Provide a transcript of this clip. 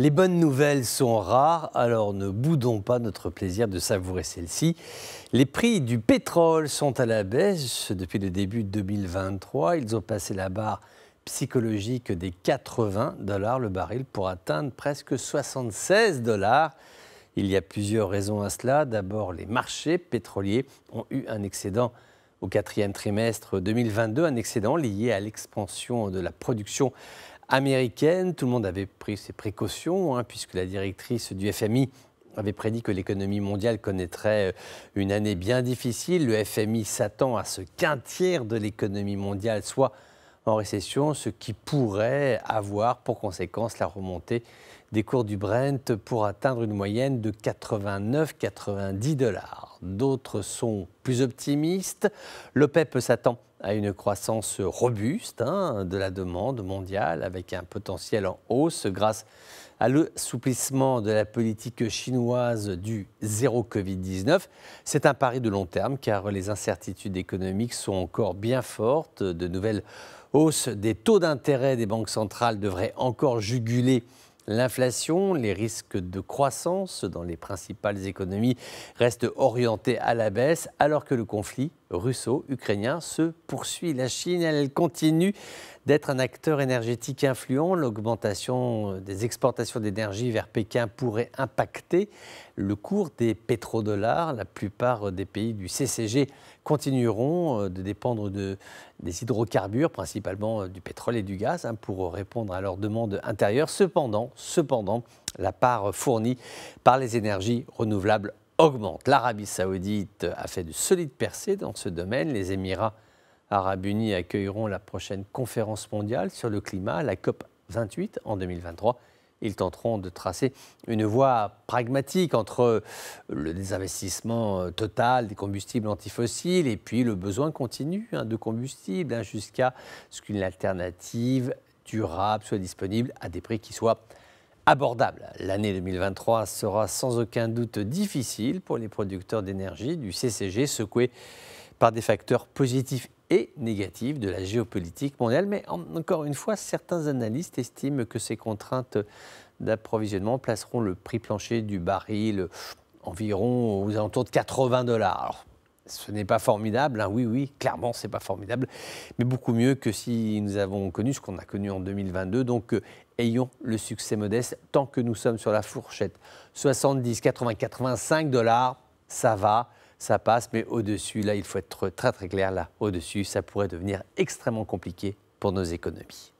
Les bonnes nouvelles sont rares, alors ne boudons pas notre plaisir de savourer celle-ci. Les prix du pétrole sont à la baisse depuis le début de 2023. Ils ont passé la barre psychologique des 80 dollars le baril pour atteindre presque 76 dollars. Il y a plusieurs raisons à cela. D'abord, les marchés pétroliers ont eu un excédent au quatrième trimestre 2022, un excédent lié à l'expansion de la production américaine. Tout le monde avait pris ses précautions, hein, puisque la directrice du FMI avait prédit que l'économie mondiale connaîtrait euh, une année bien difficile. Le FMI s'attend à ce qu'un tiers de l'économie mondiale soit en récession, ce qui pourrait avoir pour conséquence la remontée des cours du Brent pour atteindre une moyenne de 89-90 dollars. D'autres sont plus optimistes. PEP e s'attend à une croissance robuste hein, de la demande mondiale avec un potentiel en hausse grâce à l'assouplissement de la politique chinoise du zéro Covid-19. C'est un pari de long terme car les incertitudes économiques sont encore bien fortes. De nouvelles hausses des taux d'intérêt des banques centrales devraient encore juguler L'inflation, les risques de croissance dans les principales économies restent orientés à la baisse alors que le conflit russo-ukrainien se poursuit. La Chine, elle continue d'être un acteur énergétique influent. L'augmentation euh, des exportations d'énergie vers Pékin pourrait impacter le cours des pétrodollars. La plupart euh, des pays du CCG continueront euh, de dépendre des hydrocarbures, principalement du pétrole et du gaz, hein, pour répondre à leurs demandes intérieures. Cependant, cependant, la part fournie par les énergies renouvelables augmente. L'Arabie saoudite a fait de solides percées dans ce domaine. Les Émirats Arabes Unis accueilleront la prochaine conférence mondiale sur le climat, la COP 28 en 2023. Ils tenteront de tracer une voie pragmatique entre le désinvestissement euh, total des combustibles antifossiles et puis le besoin continu hein, de combustibles hein, jusqu'à ce qu'une alternative durable soit disponible à des prix qui soient abordables. L'année 2023 sera sans aucun doute difficile pour les producteurs d'énergie du CCG secoués par des facteurs positifs et négative de la géopolitique mondiale. Mais encore une fois, certains analystes estiment que ces contraintes d'approvisionnement placeront le prix plancher du baril environ aux alentours de 80 dollars. Ce n'est pas formidable, hein. oui, oui, clairement, c'est pas formidable, mais beaucoup mieux que si nous avons connu ce qu'on a connu en 2022. Donc, euh, ayons le succès modeste tant que nous sommes sur la fourchette 70, 80, 85 dollars, ça va ça passe, mais au-dessus, là, il faut être très très clair, là, au-dessus, ça pourrait devenir extrêmement compliqué pour nos économies.